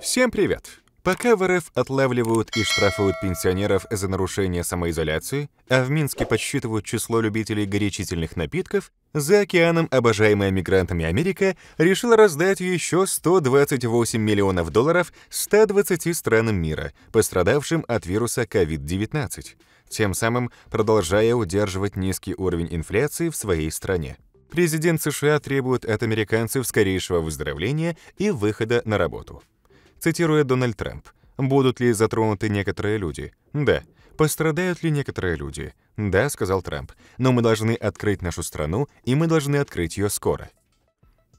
Всем привет! Пока в РФ отлавливают и штрафуют пенсионеров за нарушение самоизоляции, а в Минске подсчитывают число любителей горячительных напитков, за океаном обожаемая мигрантами Америка решила раздать еще 128 миллионов долларов 120 странам мира, пострадавшим от вируса COVID-19, тем самым продолжая удерживать низкий уровень инфляции в своей стране. Президент США требует от американцев скорейшего выздоровления и выхода на работу цитируя Дональд Трамп. «Будут ли затронуты некоторые люди?» «Да». «Пострадают ли некоторые люди?» «Да», — сказал Трамп. «Но мы должны открыть нашу страну, и мы должны открыть ее скоро».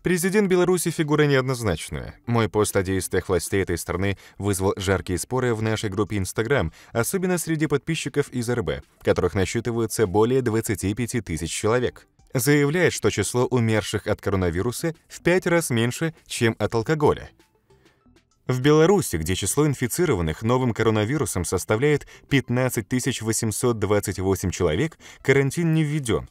Президент Беларуси – фигура неоднозначная. Мой пост о действиях властей этой страны вызвал жаркие споры в нашей группе Instagram, особенно среди подписчиков из РБ, которых насчитывается более 25 тысяч человек. Заявляет, что число умерших от коронавируса в пять раз меньше, чем от алкоголя. В Беларуси, где число инфицированных новым коронавирусом составляет 15 828 человек, карантин не введен.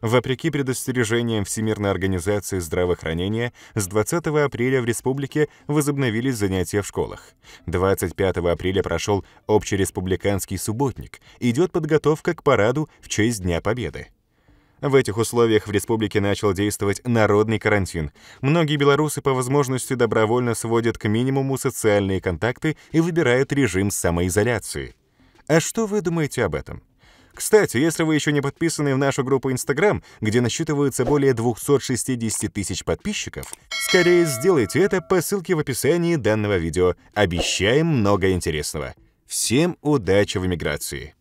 Вопреки предостережениям Всемирной организации здравоохранения, с 20 апреля в республике возобновились занятия в школах. 25 апреля прошел общереспубликанский субботник, идет подготовка к параду в честь Дня Победы. В этих условиях в республике начал действовать народный карантин. Многие белорусы по возможности добровольно сводят к минимуму социальные контакты и выбирают режим самоизоляции. А что вы думаете об этом? Кстати, если вы еще не подписаны в нашу группу Instagram, где насчитывается более 260 тысяч подписчиков, скорее сделайте это по ссылке в описании данного видео. Обещаем много интересного. Всем удачи в эмиграции!